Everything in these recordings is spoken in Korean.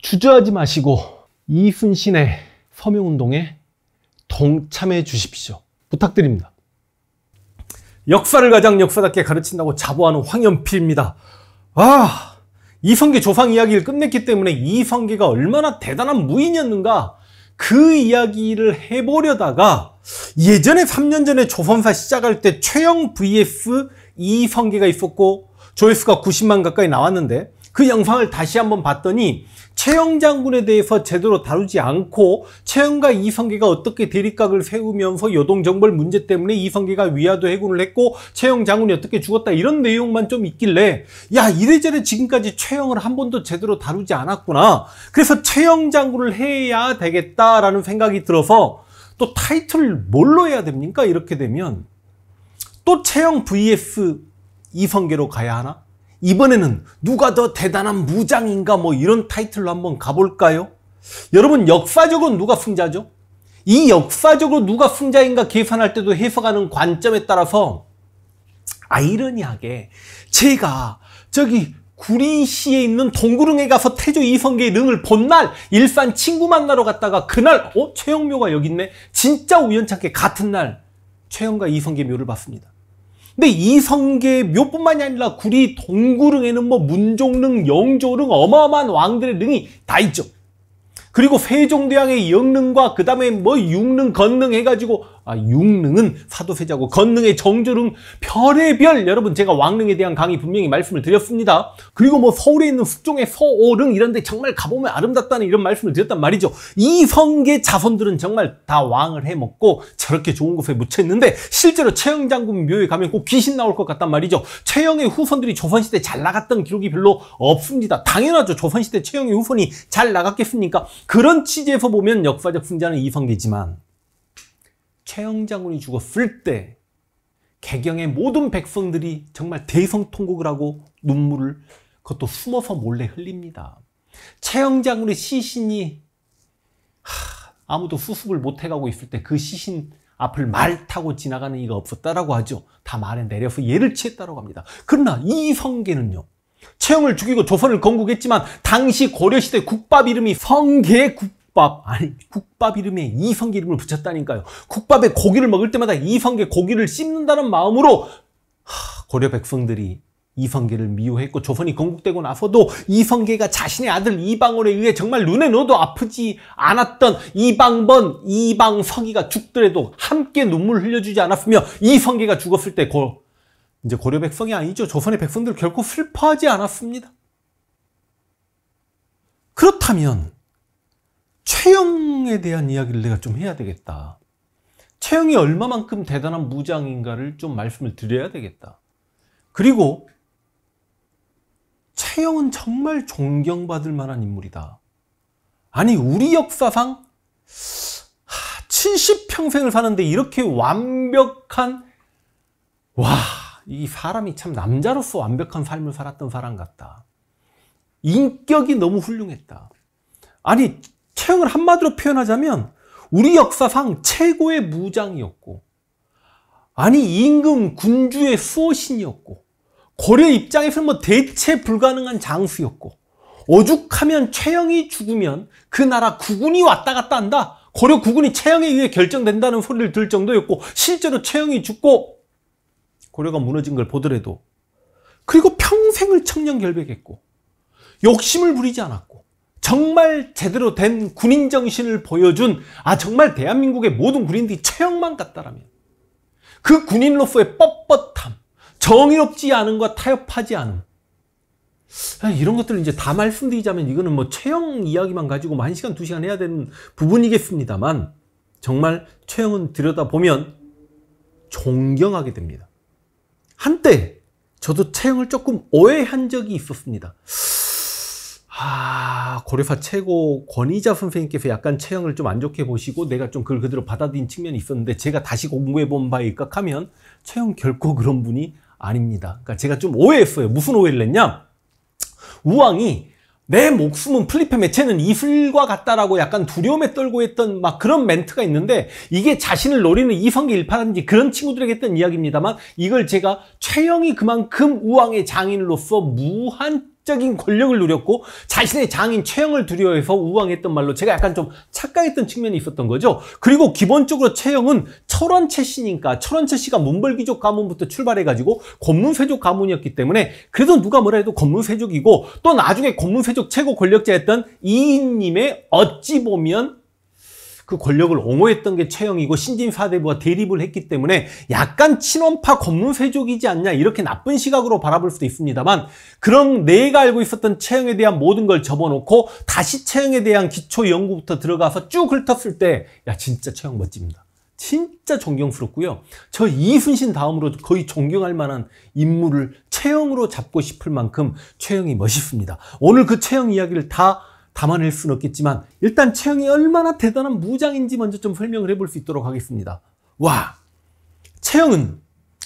주저하지 마시고 이순신의 서명운동에 동참해 주십시오. 부탁드립니다. 역사를 가장 역사답게 가르친다고 자부하는 황연필입니다. 아, 이성계 조상 이야기를 끝냈기 때문에 이성계가 얼마나 대단한 무인이었는가 그 이야기를 해보려다가 예전에 3년 전에 조선사 시작할 때 최영 vs 이성계가 있었고 조회수가 90만 가까이 나왔는데 그 영상을 다시 한번 봤더니 최영 장군에 대해서 제대로 다루지 않고 최영과 이성계가 어떻게 대립각을 세우면서 요동정벌 문제 때문에 이성계가 위화도 해군을 했고 최영 장군이 어떻게 죽었다 이런 내용만 좀 있길래 야 이래저래 지금까지 최영을 한 번도 제대로 다루지 않았구나 그래서 최영 장군을 해야 되겠다라는 생각이 들어서 또 타이틀을 뭘로 해야 됩니까 이렇게 되면 또 최영 vs 이성계로 가야 하나? 이번에는 누가 더 대단한 무장인가 뭐 이런 타이틀로 한번 가볼까요? 여러분 역사적으로 누가 승자죠? 이 역사적으로 누가 승자인가 계산할 때도 해석하는 관점에 따라서 아이러니하게 제가 저기 구리시에 있는 동구릉에 가서 태조 이성계의 능을 본 날 일산 친구 만나러 갔다가 그날 어? 최영묘가 여기 있네? 진짜 우연찮게 같은 날 최영과 이성계 묘를 봤습니다. 근데 이성계묘뿐만이 아니라 구리 동구릉에는 뭐 문종릉, 영조릉 어마어마한 왕들의 릉이 다 있죠. 그리고 세종대왕의 영릉과 그 다음에 뭐 육릉, 건릉 해가지고 아, 육능은 사도세자고 건능의 정조릉 별의별 여러분 제가 왕릉에 대한 강의 분명히 말씀을 드렸습니다. 그리고 뭐 서울에 있는 숙종의 서오릉 이런 데 정말 가보면 아름답다는 이런 말씀을 드렸단 말이죠. 이 성계 자손들은 정말 다 왕을 해먹고 저렇게 좋은 곳에 묻혀있는데 실제로 최영 장군 묘에 가면 꼭 귀신 나올 것 같단 말이죠. 최영의 후손들이 조선시대 잘 나갔던 기록이 별로 없습니다. 당연하죠. 조선시대 최영의 후손이 잘 나갔겠습니까? 그런 취지에서 보면 역사적 승자는 이성계지만 최영 장군이 죽었을 때 개경의 모든 백성들이 정말 대성통곡을 하고 눈물을 그것도 숨어서 몰래 흘립니다. 최영 장군의 시신이 하, 아무도 수습을 못 해가고 있을 때 그 시신 앞을 말 타고 지나가는 이가 없었다라고 하죠. 다 말에 내려서 예를 취했다라고 합니다. 그러나 이 성계는요. 최영을 죽이고 조선을 건국했지만 당시 고려시대 국밥 이름이 성계 국밥 국밥 아니 국밥 이름에 이성계 이름을 붙였다니까요. 국밥에 고기를 먹을 때마다 이성계 고기를 씹는다는 마음으로 하, 고려 백성들이 이성계를 미워했고 조선이 건국되고 나서도 이성계가 자신의 아들 이방원에 의해 정말 눈에 넣어도 아프지 않았던 이방번 이방석이가 죽더라도 함께 눈물 흘려주지 않았으며 이성계가 죽었을 때 고, 이제 고려 백성이 아니죠. 조선의 백성들 결코 슬퍼하지 않았습니다. 그렇다면 최영에 대한 이야기를 내가 좀 해야 되겠다. 최영이 얼마만큼 대단한 무장인가를 좀 말씀을 드려야 되겠다. 그리고 최영은 정말 존경받을 만한 인물이다. 아니 우리 역사상 70평생을 사는데 이렇게 완벽한 와이 사람이 참 남자로서 완벽한 삶을 살았던 사람 같다. 인격이 너무 훌륭했다. 아니 최영을 한마디로 표현하자면 우리 역사상 최고의 무장이었고 아니 임금 군주의 수호신이었고 고려 입장에서는 뭐 대체 불가능한 장수였고 오죽하면 최영이 죽으면 그 나라 국군이 왔다 갔다 한다 고려 국군이 최영에 의해 결정된다는 소리를 들 정도였고 실제로 최영이 죽고 고려가 무너진 걸 보더라도 그리고 평생을 청년 결백했고 욕심을 부리지 않았고 정말 제대로 된 군인 정신을 보여준 아 정말 대한민국의 모든 군인들이 체영만 같다라면 그 군인로서의 뻣뻣함, 정의롭지 않은과 타협하지 않은 아, 이런 것들을 이제 다 말씀드리자면 이거는 뭐체영 이야기만 가지고 뭐 1시간, 2시간 해야 되는 부분이겠습니다만 정말 체영은 들여다보면 존경하게 됩니다. 한때 저도 체영을 조금 오해한 적이 있었습니다. 아, 고려사 최고 권위자 선생님께서 약간 체형을 좀 안 좋게 보시고 내가 좀 그걸 그대로 받아들인 측면이 있었는데 제가 다시 공부해 본 바에 입각하면 체형 결코 그런 분이 아닙니다. 그러니까 제가 좀 오해했어요. 무슨 오해를 했냐? 우왕이 내 목숨은 플리페 매체는 이슬과 같다라고 약간 두려움에 떨고 했던 막 그런 멘트가 있는데 이게 자신을 노리는 이성계 일파라든지 그런 친구들에게 했던 이야기입니다만 이걸 제가 최영이 그만큼 우왕의 장인으로서 무한 적인 권력을 누렸고 자신의 장인 최영을 두려워해서 우왕했던 말로 제가 약간 좀 착각했던 측면이 있었던 거죠. 그리고 기본적으로 최영은 철원채 씨니까 철원채 씨가 문벌귀족 가문부터 출발해가지고 권문세족 가문이었기 때문에 그래도 누가 뭐라 해도 권문세족이고 또 나중에 권문세족 최고 권력자였던 이인님의 어찌 보면 그 권력을 옹호했던 게 최영이고 신진사대부와 대립을 했기 때문에 약간 친원파 검문세족이지 않냐 이렇게 나쁜 시각으로 바라볼 수도 있습니다만 그럼 내가 알고 있었던 최영에 대한 모든 걸 접어놓고 다시 최영에 대한 기초 연구부터 들어가서 쭉 훑었을 때 야 진짜 최영 멋집니다. 진짜 존경스럽고요. 저 이순신 다음으로 거의 존경할 만한 인물을 최영으로 잡고 싶을 만큼 최영이 멋있습니다. 오늘 그 최영 이야기를 다 담아낼 수는 없겠지만 일단 채영이 얼마나 대단한 무장인지 먼저 좀 설명을 해볼 수 있도록 하겠습니다. 와채영은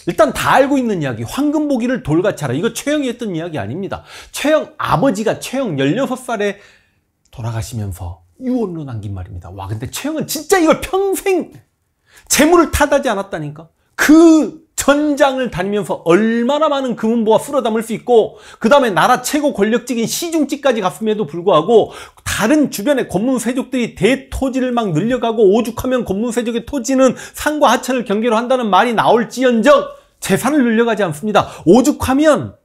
일단 다 알고 있는 이야기 황금보기를 돌같이 하라 이거 채영이 했던 이야기 아닙니다. 채영 아버지가 채영 16살에 돌아가시면서 유언로 남긴 말입니다. 와 근데 채영은 진짜 이걸 평생 재물을 탓하지 않았다니까 그 전장을 다니면서 얼마나 많은 금은보와 쓸어담을 수 있고 그 다음에 나라 최고 권력적인시중지까지 갔음에도 불구하고 다른 주변의 권문세족들이 대토지를 막 늘려가고 오죽하면 권문세족의 토지는 상과 하천을 경계로 한다는 말이 나올지언정 재산을 늘려가지 않습니다. 오죽하면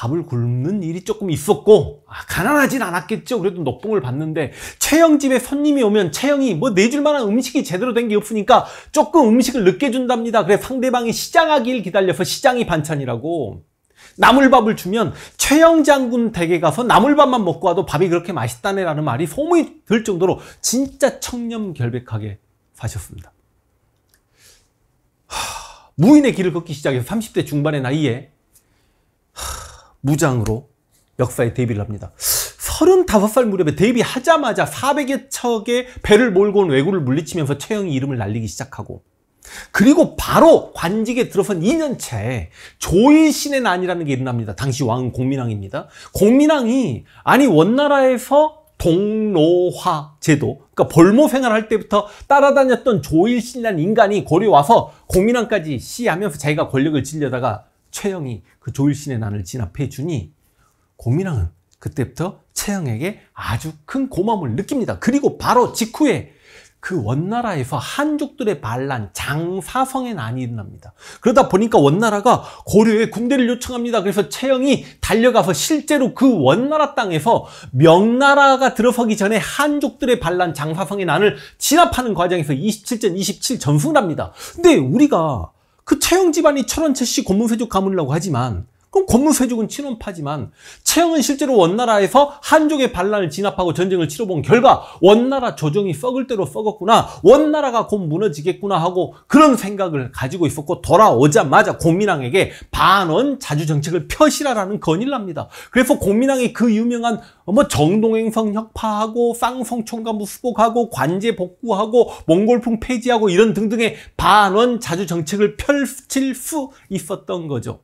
밥을 굶는 일이 조금 있었고 아, 가난하진 않았겠죠 그래도 녹봉을 봤는데 채영 집에 손님이 오면 채영이 뭐 내줄 만한 음식이 제대로 된 게 없으니까 조금 음식을 늦게 준답니다 그래 상대방이 시장하길 기다려서 시장이 반찬이라고 나물밥을 주면 최영 장군 댁에 가서 나물밥만 먹고 와도 밥이 그렇게 맛있다네라는 말이 소문이 들 정도로 진짜 청렴결백하게 사셨습니다. 하, 무인의 길을 걷기 시작해서 30대 중반의 나이에 무장으로 역사에 데뷔를 합니다. 35살 무렵에 데뷔하자마자 400여 척의 배를 몰고 온 왜구를 물리치면서 최영이 이름을 날리기 시작하고 그리고 바로 관직에 들어선 2년차 조일신의 난이라는 게 일어납니다. 당시 왕은 공민왕입니다. 공민왕이 아니 원나라에서 동로화 제도 그러니까 벌모 생활할 때부터 따라다녔던 조일신이라는 인간이 고려 와서 공민왕까지 시하면서 자기가 권력을 질려다가 최영이 그 조일신의 난을 진압해 주니 공민왕은 그때부터 최영에게 아주 큰 고마움을 느낍니다. 그리고 바로 직후에 그 원나라에서 한족들의 반란, 장사성의 난이 일어납니다. 그러다 보니까 원나라가 고려의 군대를 요청합니다. 그래서 최영이 달려가서 실제로 그 원나라 땅에서 명나라가 들어서기 전에 한족들의 반란, 장사성의 난을 진압하는 과정에서 27전 27 전승을 합니다. 근데 우리가 그 채용 집안이 철원채씨 권문세족 가문이라고 하지만 그럼 권무세족은 친원파지만 채영은 실제로 원나라에서 한족의 반란을 진압하고 전쟁을 치러본 결과 원나라 조정이 썩을 대로 썩었구나 원나라가 곧 무너지겠구나 하고 그런 생각을 가지고 있었고 돌아오자마자 공민왕에게 반원 자주정책을 펴시라라는 건의를 합니다. 그래서 공민왕이 그 유명한 뭐 정동행성 혁파하고 쌍성총감부 수복하고 관제 복구하고 몽골풍 폐지하고 이런 등등의 반원 자주정책을 펼칠 수 있었던 거죠.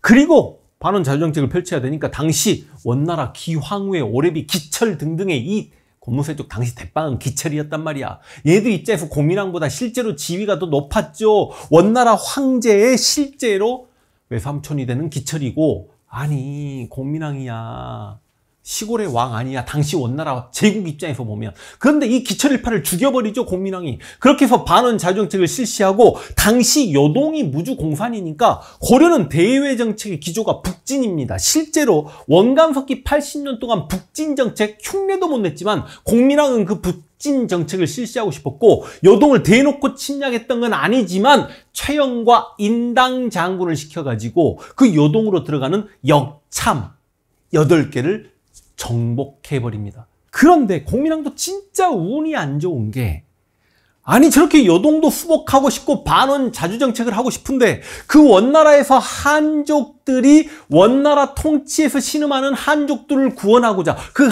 그리고 반원 자유정책을 펼쳐야 되니까 당시 원나라, 기황후의 오래비, 기철 등등의 이권무세쪽 당시 대빵은 기철이었단 말이야. 얘도 입장에서 공민왕보다 실제로 지위가 더 높았죠. 원나라 황제의 실제로 외삼촌이 되는 기철이고 아니 공민왕이야. 시골의 왕 아니야 당시 원나라 제국 입장에서 보면 그런데 이 기철일파를 죽여버리죠 공민왕이 그렇게 해서 반원 자유정책을 실시하고 당시 여동이 무주공산이니까 고려는 대외 정책의 기조가 북진입니다 실제로 원감석기 80년 동안 북진 정책 흉내도 못 냈지만 공민왕은 그 북진 정책을 실시하고 싶었고 여동을 대놓고 침략했던 건 아니지만 최영과 인당 장군을 시켜가지고 그 여동으로 들어가는 역참 8개를 정복해버립니다. 그런데 공민왕도 진짜 운이 안 좋은 게 아니 저렇게 여동도 수복하고 싶고 반원 자주정책을 하고 싶은데 그 원나라에서 한족들이 원나라 통치에서 신음하는 한족들을 구원하고자 그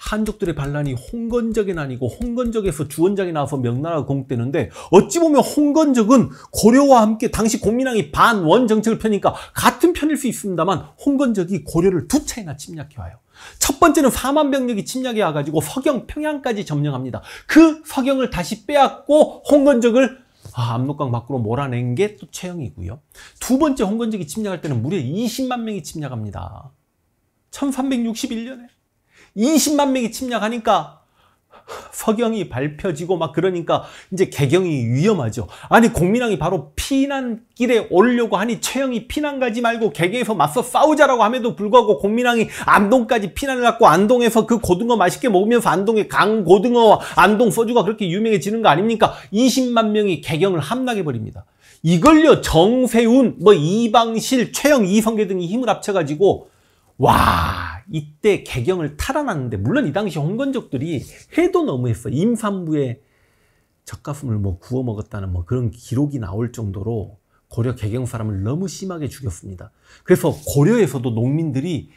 한족들의 반란이 홍건적에 아니고 홍건적에서 주원장이 나와서 명나라가 공격되는데 어찌 보면 홍건적은 고려와 함께 당시 공민왕이 반원 정책을 펴니까 같은 편일 수 있습니다만 홍건적이 고려를 두 차이나 침략해와요. 첫 번째는 4만 병력이 침략해 와가지고 서경 평양까지 점령합니다. 그 서경을 다시 빼앗고 홍건적을 아, 압록강 밖으로 몰아낸 게 또 최영이고요. 두 번째 홍건적이 침략할 때는 무려 20만 명이 침략합니다. 1361년에 20만 명이 침략하니까 서경이 밟혀지고 막 그러니까 이제 개경이 위험하죠. 아니 공민왕이 바로 피난길에 오려고 하니 최영이 피난 가지 말고 개경에서 맞서 싸우자라고 함에도 불구하고 공민왕이 안동까지 피난을 갖고 안동에서 그 고등어 맛있게 먹으면서 안동의 강고등어와 안동 소주가 그렇게 유명해지는 거 아닙니까? 20만 명이 개경을 함락해버립니다. 이걸요 정세운, 뭐 이방실, 최영, 이성계 등이 힘을 합쳐가지고 와 이때 개경을 탈환하는데 물론 이 당시 홍건족들이 해도 너무했어 임산부의 적가슴을뭐 구워 먹었다는 뭐 그런 기록이 나올 정도로 고려 개경 사람을 너무 심하게 죽였습니다. 그래서 고려에서도 농민들이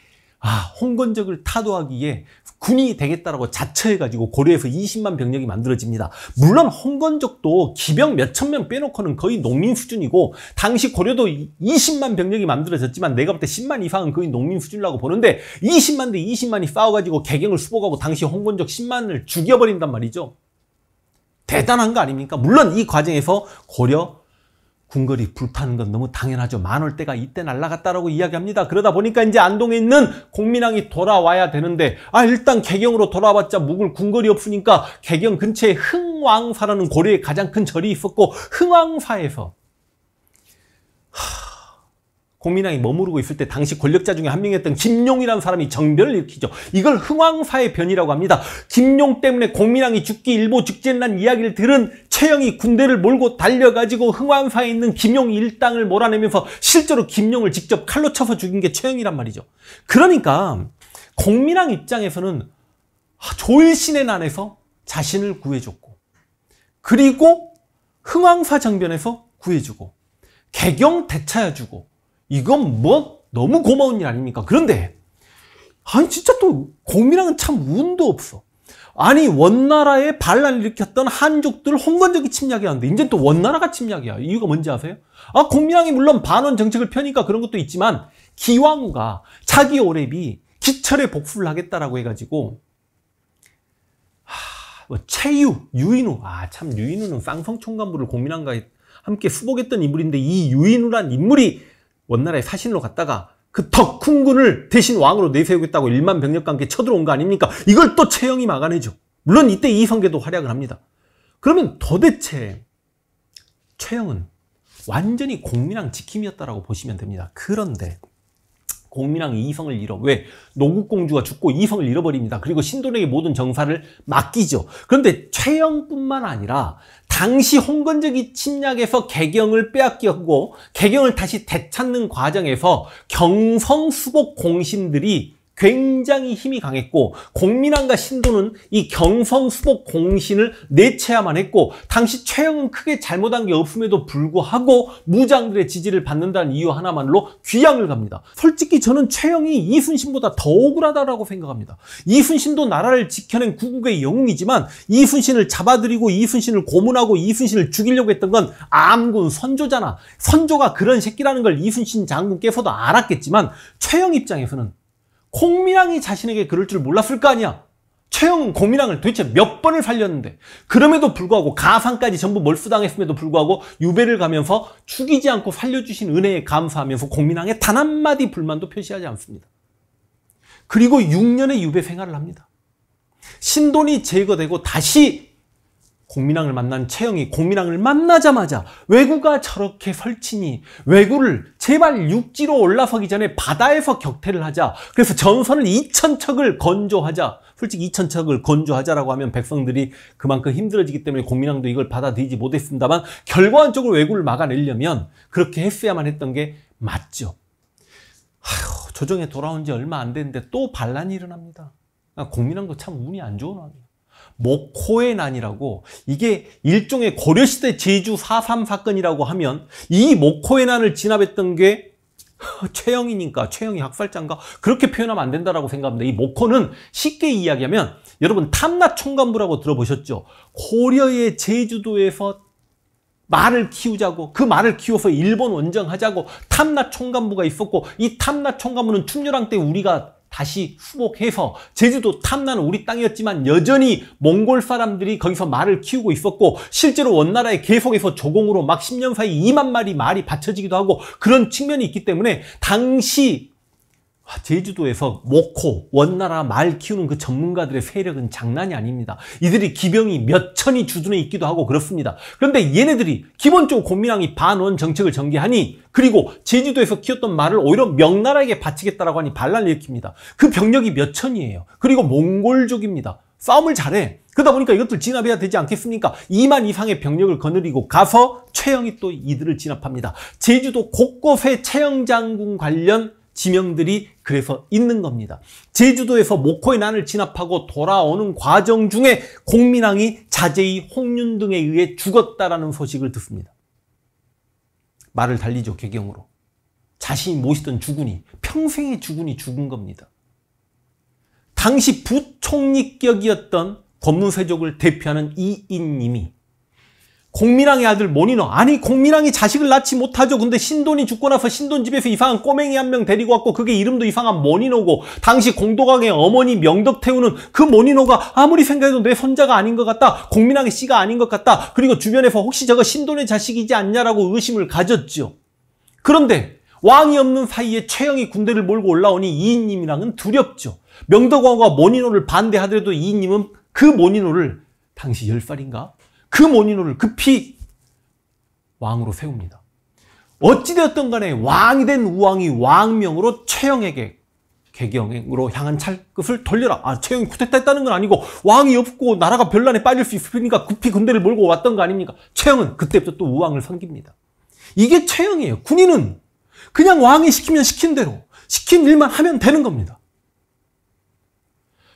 아, 홍건적을 타도하기에 군이 되겠다라고 자처해가지고 고려에서 20만 병력이 만들어집니다. 물론 홍건적도 기병 몇천 명 빼놓고는 거의 농민 수준이고 당시 고려도 20만 병력이 만들어졌지만 내가 볼 때 10만 이상은 거의 농민 수준이라고 보는데 20만 대 20만이 싸워가지고 개경을 수복하고 당시 홍건적 10만을 죽여버린단 말이죠. 대단한 거 아닙니까? 물론 이 과정에서 고려 궁궐이 불타는 건 너무 당연하죠. 만월 때가 이때 날라갔다라고 이야기합니다. 그러다 보니까 이제 안동에 있는 공민왕이 돌아와야 되는데 아 일단 개경으로 돌아봤자 묵을 궁궐이 없으니까 개경 근처에 흥왕사라는 고려의 가장 큰 절이 있었고 흥왕사에서 하... 공민왕이 머무르고 있을 때 당시 권력자 중에 한 명이었던 김용이라는 사람이 정변을 일으키죠. 이걸 흥왕사의 변이라고 합니다. 김용 때문에 공민왕이 죽기 일보 직전난 이야기를 들은 최영이 군대를 몰고 달려가지고 흥왕사에 있는 김용 일당을 몰아내면서 실제로 김용을 직접 칼로 쳐서 죽인 게 최영이란 말이죠. 그러니까 공민왕 입장에서는 아, 조일신의 난에서 자신을 구해줬고 그리고 흥왕사 정변에서 구해주고 개경 대차여주고 이건 뭐 너무 고마운 일 아닙니까? 그런데 아니 진짜 또곰민왕은참 운도 없어. 아니 원나라에 반란을 일으켰던 한족들 홍건적이 침략이었는데 이제 또 원나라가 침략이야. 이유가 뭔지 아세요? 아 공민왕이 물론 반원 정책을 펴니까 그런 것도 있지만 기왕후가 자기 오랩비 기철에 복수를 하겠다라고 해가지고 하, 뭐 최유, 유인우 아 참 유인우는 쌍성 총감부를 공민왕과 함께 수복했던 인물인데 이 유인우란 인물이 원나라에 사신으로 갔다가 그 덕훈군을 대신 왕으로 내세우겠다고 1만 병력과 함께 쳐들어온 거 아닙니까? 이걸 또 최영이 막아내죠. 물론 이때 이성계도 활약을 합니다. 그러면 도대체 최영은 완전히 공민왕 지킴이었다라고 보시면 됩니다. 그런데 공민왕이 이성을 잃어. 왜? 노국공주가 죽고 이성을 잃어버립니다. 그리고 신돈에게 모든 정사를 맡기죠. 그런데 최영뿐만 아니라 당시 홍건적이 침략에서 개경을 빼앗겼고 개경을 다시 되찾는 과정에서 경성수복 공신들이 굉장히 힘이 강했고 공민왕과 신도는 이 경성수복 공신을 내채야만 했고 당시 최영은 크게 잘못한 게 없음에도 불구하고 무장들의 지지를 받는다는 이유 하나만으로 귀양을 갑니다. 솔직히 저는 최영이 이순신보다 더억울하다고 생각합니다. 이순신도 나라를 지켜낸 구국의 영웅이지만 이순신을 잡아들이고 이순신을 고문하고 이순신을 죽이려고 했던 건 암군 선조잖아. 선조가 그런 새끼라는 걸 이순신 장군께서도 알았겠지만 최영 입장에서는 공민왕이 자신에게 그럴 줄 몰랐을 거 아니야. 최영은 공민왕을 도대체 몇 번을 살렸는데 그럼에도 불구하고 가상까지 전부 몰수당했음에도 불구하고 유배를 가면서 죽이지 않고 살려주신 은혜에 감사하면서 공민왕의 단 한마디 불만도 표시하지 않습니다. 그리고 6년의 유배 생활을 합니다. 신돈이 제거되고 다시 공민왕을 만난 채영이 공민왕을 만나자마자 왜구가 저렇게 설치니 왜구를 제발 육지로 올라서기 전에 바다에서 격퇴를 하자 그래서 전선을 2천척을 건조하자 솔직히 2천척을 건조하자라고 하면 백성들이 그만큼 힘들어지기 때문에 공민왕도 이걸 받아들이지 못했습니다만 결과적으로 왜구를 막아내려면 그렇게 했어야만 했던 게 맞죠 아휴 조정에 돌아온 지 얼마 안 됐는데 또 반란이 일어납니다 아, 공민왕도 참 운이 안 좋은 왕이에요 목호의 난이라고 이게 일종의 고려시대 제주 4.3 사건이라고 하면 이 목호의 난을 진압했던 게 최영이니까 최영이 학살장인가 그렇게 표현하면 안 된다라고 생각합니다. 이 목호는 쉽게 이야기하면 여러분 탐나 총감부라고 들어보셨죠? 고려의 제주도에서 말을 키우자고 그 말을 키워서 일본 원정하자고 탐나 총감부가 있었고 이 탐나 총감부는 충렬랑때 우리가 다시 수복해서 제주도 탐나는 우리 땅이었지만 여전히 몽골 사람들이 거기서 말을 키우고 있었고 실제로 원나라에 계속해서 조공으로 막 10년 사이 2만 마리 말이 받쳐지기도 하고 그런 측면이 있기 때문에 당시 아, 제주도에서 모코, 원나라 말 키우는 그 전문가들의 세력은 장난이 아닙니다. 이들이 기병이 몇 천이 주둔해 있기도 하고 그렇습니다. 그런데 얘네들이 기본적으로 곤민왕이 반원 정책을 전개하니 그리고 제주도에서 키웠던 말을 오히려 명나라에게 바치겠다라고 하니 반란을 일으킵니다. 그 병력이 몇 천이에요. 그리고 몽골족입니다. 싸움을 잘해. 그러다 보니까 이것들 진압해야 되지 않겠습니까? 2만 이상의 병력을 거느리고 가서 최영이 또 이들을 진압합니다. 제주도 곳곳에 최영 장군 관련 지명들이 그래서 있는 겁니다. 제주도에서 모코의 난을 진압하고 돌아오는 과정 중에 공민왕이 자제의 홍륜 등에 의해 죽었다라는 소식을 듣습니다. 말을 달리죠, 개경으로. 자신이 모시던 주군이, 평생의 주군이 죽은 겁니다. 당시 부총리격이었던 권문세족을 대표하는 이인님이 공민왕의 아들 모니노 아니 공민왕이 자식을 낳지 못하죠 근데 신돈이 죽고 나서 신돈 집에서 이상한 꼬맹이 한 명 데리고 왔고 그게 이름도 이상한 모니노고 당시 공도강의 어머니 명덕태우는 그 모니노가 아무리 생각해도 내 손자가 아닌 것 같다 공민왕의 씨가 아닌 것 같다 그리고 주변에서 혹시 저거 신돈의 자식이지 않냐라고 의심을 가졌죠 그런데 왕이 없는 사이에 최영이 군대를 몰고 올라오니 이인님이랑은 두렵죠 명덕왕과 모니노를 반대하더라도 이인님은 그 모니노를 당시 열살인가 그 모니노를 급히 왕으로 세웁니다. 어찌되었던 간에 왕이 된 우왕이 왕명으로 최영에게 개경으로 향한 찰끝을 돌려라. 아, 최영이 쿠데타 했다는 건 아니고 왕이 없고 나라가 별난에 빠질 수 있으니까 급히 군대를 몰고 왔던 거 아닙니까? 최영은 그때부터 또 우왕을 섬깁니다. 이게 최영이에요. 군인은 그냥 왕이 시키면 시킨 대로 시킨 일만 하면 되는 겁니다.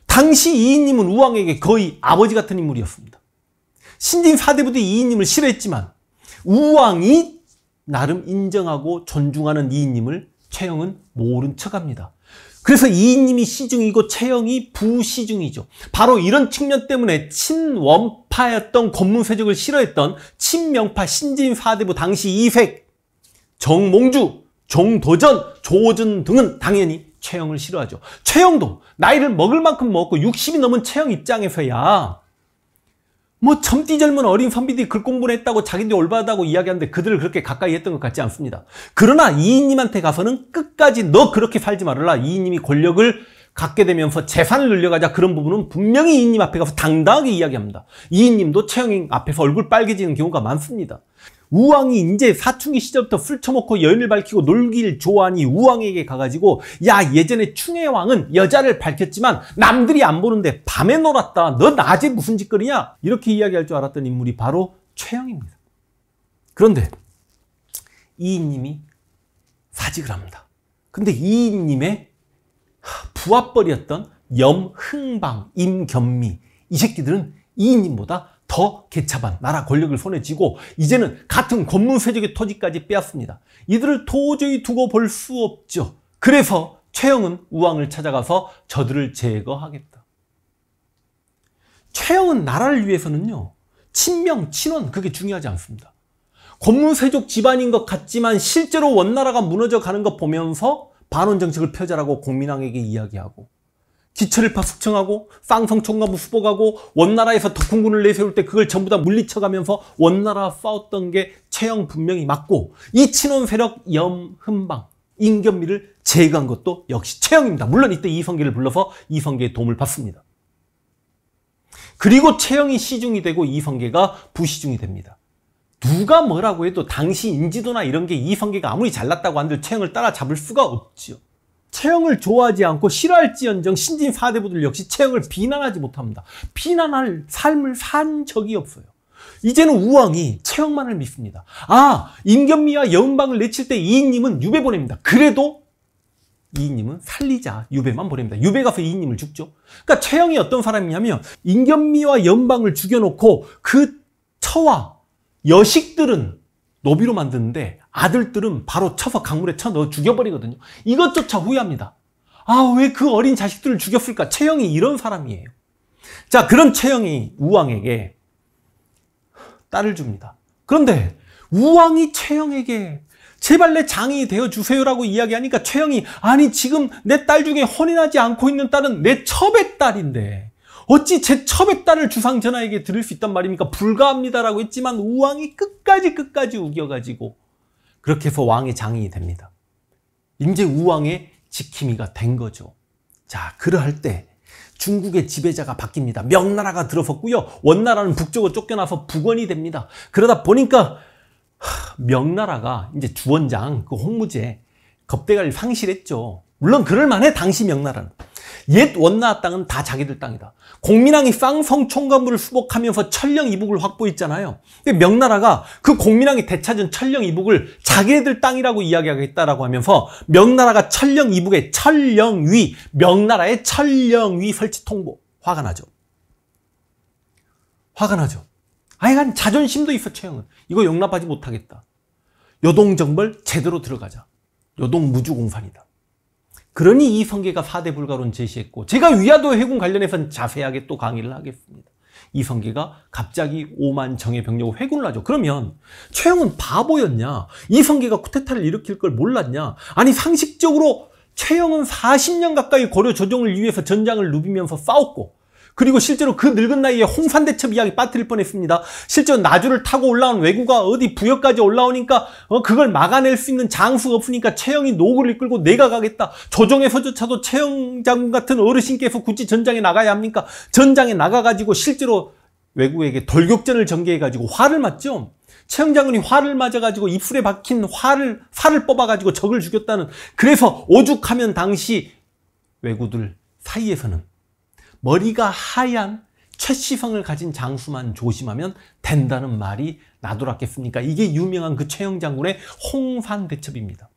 당시 이인님은 우왕에게 거의 아버지 같은 인물이었습니다. 신진 4대부도 이인님을 싫어했지만 우왕이 나름 인정하고 존중하는 이인님을 최영은 모른 척합니다. 그래서 이인님이 시중이고 최영이 부시중이죠. 바로 이런 측면 때문에 친원파였던 권문세족을 싫어했던 친명파 신진 4대부 당시 이색, 정몽주, 정도전 조준 등은 당연히 최영을 싫어하죠. 최영도 나이를 먹을 만큼 먹고 60이 넘은 최영 입장에서야 뭐 젊디 젊은 어린 선비들이 글 공부를 했다고 자기들이 올바르다고 이야기하는데 그들을 그렇게 가까이 했던 것 같지 않습니다. 그러나 이인님한테 가서는 끝까지 너 그렇게 살지 말라 아 이인님이 권력을 갖게 되면서 재산을 늘려가자 그런 부분은 분명히 이인님 앞에 가서 당당하게 이야기합니다. 이인님도 최영인 앞에서 얼굴 빨개지는 경우가 많습니다. 우왕이 이제 사춘기 시절부터 술 처먹고 여인을 밝히고 놀기를 좋아하니 우왕에게 가가지고 야 예전에 충의 왕은 여자를 밝혔지만 남들이 안 보는데 밤에 놀았다 너 낮에 무슨 짓거리냐 이렇게 이야기할 줄 알았던 인물이 바로 최영입니다 그런데 이인님이 사직을 합니다 근데 이인님의 부합벌이었던 염흥방 임겸미 이 새끼들은 이인님보다 더 개차반 나라 권력을 손에 쥐고 이제는 같은 권문세족의 토지까지 빼앗습니다. 이들을 도저히 두고 볼 수 없죠. 그래서 최영은 우왕을 찾아가서 저들을 제거하겠다. 최영은 나라를 위해서는요. 친명, 친원 그게 중요하지 않습니다. 권문세족 집안인 것 같지만 실제로 원나라가 무너져가는 것 보면서 반원 정책을 펴자라고 공민왕에게 이야기하고 기철일파 숙청하고 쌍성총감부 수복하고 원나라에서 덕 h 군을 내세울 때 그걸 전부 다 물리쳐가면서 원나라 싸웠던 게 최영 분명히 맞고 이 친원 세력 염흠방 인견미를 제거한 것도 역시 최영입니다. 물론 이때 이성계를 불러서 이성계의 도움을 받습니다. 그리고 최영이 시중이 되고 이성계가 부시중이 됩니다. 누가 뭐라고 해도 당시 인지도나 이런 게 이성계가 아무리 잘났다고 한들 최영을 따라잡을 수가 없죠 채영을 좋아하지 않고 싫어할지언정 신진 사대부들 역시 채영을 비난하지 못합니다. 비난할 삶을 산 적이 없어요. 이제는 우왕이 채영만을 믿습니다. 아 임견미와 여은방을 내칠 때 이인님은 유배 보냅니다. 그래도 이인님은 살리자 유배만 보냅니다. 유배 가서 이인님을 죽죠. 그러니까 채영이 어떤 사람이냐면 임견미와 연방을 죽여놓고 그 처와 여식들은 노비로 만드는데 아들들은 바로 쳐서 강물에 쳐 넣어 죽여버리거든요. 이것조차 후회합니다. 아, 왜 그 어린 자식들을 죽였을까? 채영이 이런 사람이에요. 자, 그런 채영이 우왕에게 딸을 줍니다. 그런데 우왕이 채영에게 제발 내 장이 되어주세요라고 이야기하니까 최영이 아니 지금 내 딸 중에 혼인하지 않고 있는 딸은 내 첩의 딸인데 어찌 제 첩의 딸을 주상전하에게 들을 수 있단 말입니까? 불가합니다라고 했지만 우왕이 끝까지 끝까지 우겨가지고 그렇게 해서 왕의 장인이 됩니다. 이제 우왕의 지킴이가 된 거죠. 자, 그러할 때 중국의 지배자가 바뀝니다. 명나라가 들어섰고요. 원나라는 북쪽으로 쫓겨나서 북원이 됩니다. 그러다 보니까 명나라가 이제 주원장, 그 홍무제, 겁대가를 상실했죠. 물론 그럴만해, 당시 명나라는. 옛 원나 땅은 다 자기들 땅이다. 공민왕이 쌍성 총관부를 수복하면서 천령 이북을 확보했잖아요. 근데 명나라가 그 공민왕이 되찾은 천령 이북을 자기들 땅이라고 이야기하겠다라고 하면서 명나라가 천령 이북에 천령위, 명나라의 천령위 설치 통보. 화가 나죠. 화가 나죠. 아이간 자존심도 있어 최영은. 이거 용납하지 못하겠다. 요동정벌 제대로 들어가자. 요동무주공산이다. 그러니 이 성계가 4대 불가론 제시했고 제가 위아도 해군 관련해서는 자세하게 또 강의를 하겠습니다. 이 성계가 갑자기 5만 정의 병력을 회군을 하죠. 그러면 최영은 바보였냐? 이 성계가 쿠데타를 일으킬 걸 몰랐냐? 아니 상식적으로 최영은 40년 가까이 고려 조정을 위해서 전장을 누비면서 싸웠고 그리고 실제로 그 늙은 나이에 홍산대첩 이야기 빠뜨릴 뻔했습니다. 실제로 나주를 타고 올라온 왜구가 어디 부여까지 올라오니까 어, 그걸 막아낼 수 있는 장수가 없으니까 최영이 노구를 이끌고 내가 가겠다. 조정에서조차도 최영 장군 같은 어르신께서 굳이 전장에 나가야 합니까? 전장에 나가가지고 실제로 왜구에게 돌격전을 전개해가지고 화를 맞죠. 최영 장군이 화를 맞아가지고 입술에 박힌 화를 살을 뽑아가지고 적을 죽였다는 그래서 오죽하면 당시 왜구들 사이에서는 머리가 하얀 최시성을 가진 장수만 조심하면 된다는 말이 나돌았겠습니까? 이게 유명한 그 최영 장군의 홍산 대첩입니다.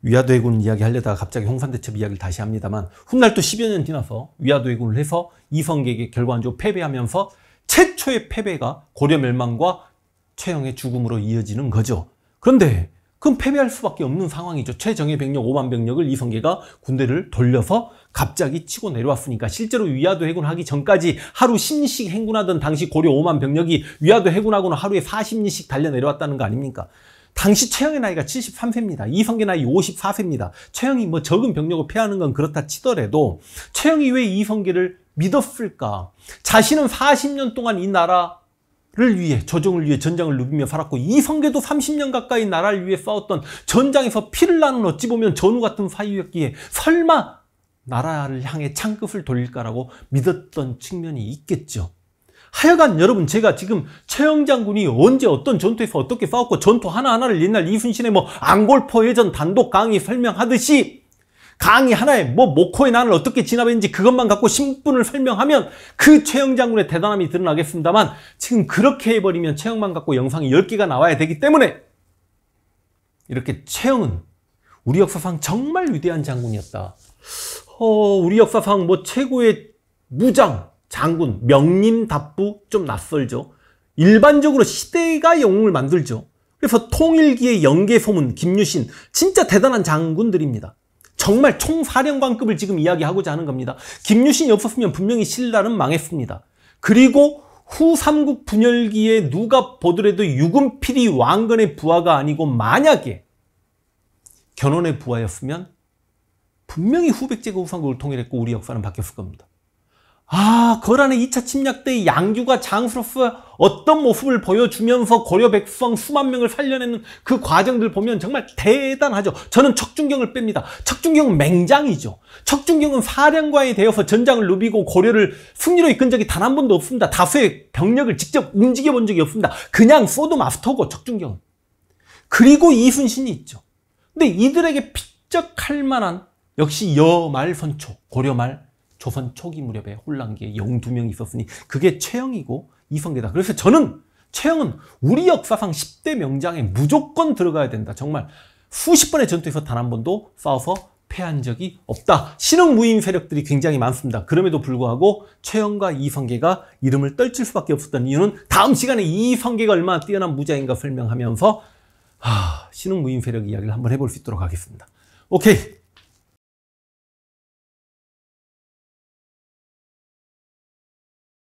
위화도해군 이야기 하려다가 갑자기 홍산 대첩 이야기를 다시 합니다만 훗날 또 10여 년 지나서 위화도해군을 해서 이성계에게 결과적으로 패배하면서 최초의 패배가 고려 멸망과 최영의 죽음으로 이어지는 거죠. 그런데 그럼 패배할 수밖에 없는 상황이죠. 최정예 병력 5만 병력을 이성계가 군대를 돌려서 갑자기 치고 내려왔으니까 실제로 위화도 해군하기 전까지 하루 10리씩 행군하던 당시 고려 5만 병력이 위화도 해군하고는 하루에 40리씩 달려 내려왔다는 거 아닙니까? 당시 최영의 나이가 73세입니다. 이성계 나이 54세입니다. 최영이 뭐 적은 병력을 패하는 건 그렇다 치더라도 최영이 왜 이성계를 믿었을까? 자신은 40년 동안 이 나라 를 위해 조정을 위해 전장을 누비며 살았고 이성계도 30년 가까이 나라를 위해 싸웠던 전장에서 피를 나는 어찌 보면 전우 같은 사이였기에 설마 나라를 향해 창급을 돌릴까라고 믿었던 측면이 있겠죠. 하여간 여러분 제가 지금 최영 장군이 언제 어떤 전투에서 어떻게 싸웠고 전투 하나하나를 옛날 이순신의 뭐 안골포 해전 단독 강의 설명하듯이 강의 하나에 뭐 모코의 난을 어떻게 진압했는지 그것만 갖고 신분을 설명하면 그 최영 장군의 대단함이 드러나겠습니다만 지금 그렇게 해버리면 최영만 갖고 영상이 10개가 나와야 되기 때문에 이렇게 최영은 우리 역사상 정말 위대한 장군이었다. 어, 우리 역사상 뭐 최고의 무장, 장군, 명림, 답부 좀 낯설죠. 일반적으로 시대가 영웅을 만들죠. 그래서 통일기의 영계소문, 김유신 진짜 대단한 장군들입니다. 정말 총사령관급을 지금 이야기하고자 하는 겁니다. 김유신이 없었으면 분명히 신라는 망했습니다. 그리고 후 삼국 분열기에 누가 보더라도 유금필이 왕건의 부하가 아니고 만약에 견훤의 부하였으면 분명히 후백제가 후삼국을 통일했고 우리 역사는 바뀌었을 겁니다. 아, 거란의 2차 침략 때 양규가 장수로서 어떤 모습을 보여주면서 고려 백성 수만 명을 살려내는 그 과정들 보면 정말 대단하죠. 저는 척중경을 뺍니다. 척중경은 맹장이죠. 척중경은 사령관이 되어서 전장을 누비고 고려를 승리로 이끈 적이 단 한 번도 없습니다. 다수의 병력을 직접 움직여 본 적이 없습니다. 그냥 소드 마스터고 척중경은 그리고 이순신이 있죠. 근데 이들에게 피적할 만한 역시 여말선초, 고려말 조선 초기 무렵에 혼란기에 영두명이 있었으니 그게 최영이고 이성계다. 그래서 저는 최영은 우리 역사상 10대 명장에 무조건 들어가야 된다. 정말 수십 번의 전투에서 단 한 번도 싸워서 패한 적이 없다. 신흥 무인 세력들이 굉장히 많습니다. 그럼에도 불구하고 최영과 이성계가 이름을 떨칠 수밖에 없었던 이유는 다음 시간에 이성계가 얼마나 뛰어난 무장인가 설명하면서 하, 신흥 무인 세력 이야기를 한번 해볼 수 있도록 하겠습니다. 오케이.